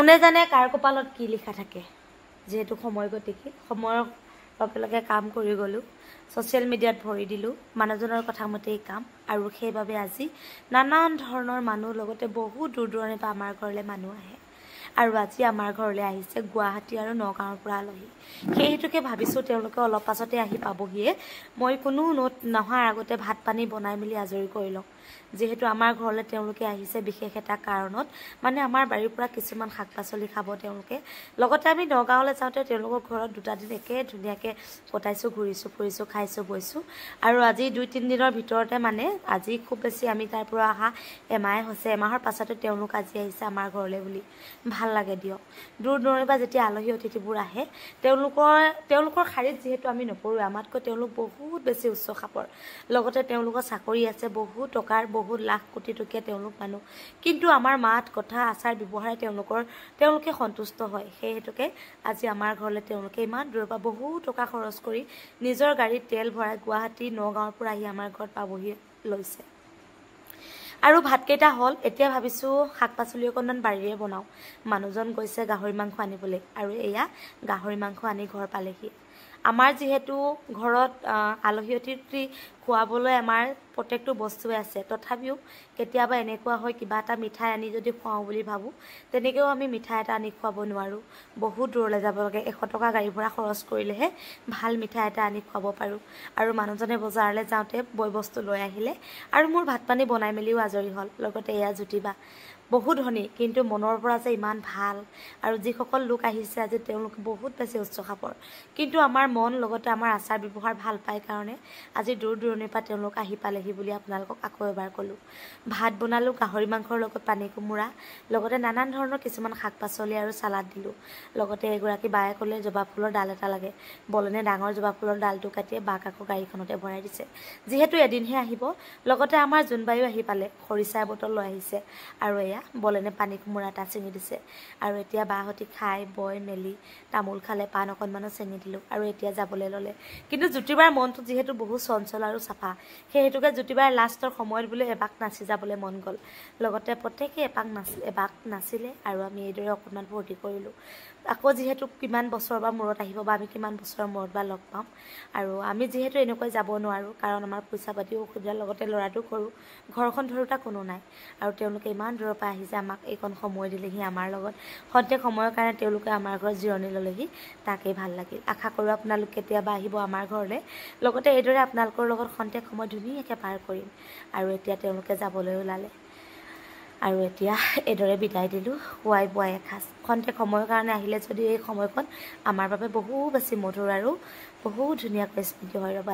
কোনে জানে কাৰ কপালত কি লিখা থাকে যিহেতু সময় গতিকে সময়ৰ লগে লগে কাম কৰি গ'লোঁ ছ'চিয়েল মিডিয়াত ভৰি দিলোঁ মানুহজনৰ কথা মতেই কাম আৰু সেইবাবে আজি নানান ধৰণৰ মানুহ লগতে বহু দূৰ দূৰণিৰ পৰা আমাৰ ঘৰলৈ মানুহ আহে আৰু আজি আমাৰ ঘৰলৈ আহিছে গুৱাহাটী আৰু নগাঁৱৰ পৰা আলহী সেই হেতুকে ভাবিছোঁ তেওঁলোকে অলপ পাছতে আহি পাবহিয়ে মই কোনো নোট নহাৰ আগতে ভাত পানী বনাই মেলি আজৰি কৰি লওঁ যিহেতু আমাৰ ঘৰলৈ তেওঁলোকে আহিছে বিশেষ এটা কাৰণত মানে আমাৰ বাৰীৰ পৰা কিছুমান শাক পাচলি খাব তেওঁলোকে লগতে আমি নগাঁৱলৈ যাওঁতে তেওঁলোকৰ ঘৰত দুটা দিন একে ধুনীয়াকৈ কটাইছোঁ ঘূৰিছোঁ ফুৰিছোঁ খাইছোঁ বৈছোঁ আৰু আজি দুই তিনিদিনৰ ভিতৰতে মানে আজি খুব বেছি আমি তাৰ পৰা অহা এমাহে হৈছে এমাহৰ পাছতে তেওঁলোক আজি আহিছে আমাৰ ঘৰলৈ বুলি ভাল লাগে দিয়ক দূৰ দূৰণিৰ পৰা যেতিয়া আলহী অতিথিবোৰ আহে তেওঁলোকৰ তেওঁলোকৰ শাৰীত যিহেতু আমি নপৰোঁ আমাতকৈ তেওঁলোক বহুত বেছি উচ্চ খাপৰ লগতে তেওঁলোকৰ চাকৰি আছে বহুত টকা লাখ বহুত লাখ কোটি টকীয়া তেওঁলোক মানুহ কিন্তু আমাৰ মাত কথা আচাৰ ব্যৱহাৰে তেওঁলোকৰ তেওঁলোকে সন্তুষ্ট হয় সেই হেতুকে আজি আমাৰ ঘৰলৈ তেওঁলোকে ইমান দূৰৰ পৰা বহু টকা খৰচ কৰি নিজৰ গাড়ীত তেল ভৰাই গুৱাহাটী নগাঁৱৰ পৰা আহি আমাৰ ঘৰত পাবহি লৈছে আৰু ভাতকেইটা হ'ল এতিয়া ভাবিছোঁ শাক পাচলি অকণমান বাৰীৰে বনাওঁ মানুহজন গৈছে গাহৰি মাংস আনিবলৈ আৰু এয়া গাহৰি মাংস আনি ঘৰ পালেহি আমাৰ যিহেতু ঘৰত আলহী অতিথি খোৱাবলৈ আমাৰ প্ৰত্যেকটো বস্তুৱে আছে তথাপিও কেতিয়াবা এনেকুৱা হয় কিবা এটা মিঠাই আনি যদি খুৱাওঁ বুলি ভাবোঁ তেনেকৈও আমি মিঠাই এটা আনি খুৱাব নোৱাৰোঁ বহুত দূৰলৈ যাব লাগে এশ টকা গাড়ী ভাড়া খৰচ কৰিলেহে ভাল মিঠাই এটা আনি খুৱাব পাৰোঁ আৰু মানুহজনে বজাৰলৈ যাওঁতে বয় বস্তু লৈ আহিলে আৰু মোৰ ভাত পানী বনাই মেলিও আজৰি হ'ল লগতে এয়া জুতিবা বহু ধনী কিন্তু মনৰ পৰা যে ইমান ভাল আৰু যিসকল লোক আহিছে আজি তেওঁলোক বহুত বেছি উচ্চ উচ্চখাপৰ কিন্তু আমাৰ মন লগতে আমাৰ আচাৰ ব্যৱহাৰ ভাল পায় কাৰণে আজি দূৰ দূৰণিৰ পৰা তেওঁলোক আহি পালেহি বুলি আপোনালোকক আকৌ এবাৰ ক'লোঁ ভাত বনালোঁ গাহৰি মাংসৰ লগত পানী কোমোৰা লগতে নানান ধৰণৰ কিছুমান শাক পাচলি আৰু চালাড দিলোঁ লগতে এগৰাকী বায়ে ক'লে জবা ফুলৰ ডাল এটা লাগে বলনে ডাঙৰ জবা ফুলৰ ডালটো কাটিয়ে বাক আকৌ গাড়ীখনতে ভৰাই দিছে যিহেতু এদিনহে আহিব লগতে আমাৰ জোনবায়ু আহি পালে খৰিচাই বটল লৈ আহিছে আৰু এয়া এতিয়া বলেনে পানী কোমোৰা এটা চিঙি দিছে আৰু এতিয়া বাহঁতে খাই বৈ মেলি তামোল খালে পাণ অকণমানো চিঙি দিলোঁ আৰু এতিয়া যাবলৈ ল'লে কিন্তু জ্যোতিবাৰ মনটো যিহেতু বহু চঞ্চল আৰু চাফা সেই হেতুকে জ্যোতিবাৰ লাষ্টৰ সময়ত বোলে এবাক নাচি যাবলৈ মন গ'ল লগতে প্ৰত্যেকেই এপাক নাচি এবাক নাচিলে আৰু আমি এইদৰে অকণমান ফূৰ্তি কৰিলোঁ আকৌ যিহেতু কিমান বছৰৰ বা মূৰত আহিব বা আমি কিমান বছৰৰ মূৰত বা লগ পাম আৰু আমি যিহেতু এনেকৈ যাব নোৱাৰোঁ কাৰণ আমাৰ পইচা পাতিও অসুবিধাৰ লগতে ল'ৰাটো সৰু ঘৰখন ধৰোতা কোনো নাই আৰু তেওঁলোকে ইমান দূৰৰ পৰা আহি যে আমাক এইকণ সময় দিলেহি আমাৰ লগত সদ্যেক সময়ৰ কাৰণে তেওঁলোকে আমাৰ ঘৰত জিৰণি ল'লেহি তাকেই ভাল লাগিল আশা কৰোঁ আপোনালোক কেতিয়াবা আহিব আমাৰ ঘৰলৈ লগতে এইদৰে আপোনালোকৰ লগত সন্তেক সময় ধুনীয়াকৈ পাৰ কৰিম আৰু এতিয়া তেওঁলোকে যাবলৈ ওলালে আৰু এতিয়া এইদৰে বিদায় দিলোঁ শুৱাই বোৱাই এসাঁজ খন্তেক সময়ৰ কাৰণে আহিলে যদিও এই সময়খন আমাৰ বাবে বহু বেছি মধুৰ আৰু বহু ধুনীয়াকৈ স্মৃতি হয় ৰ'বা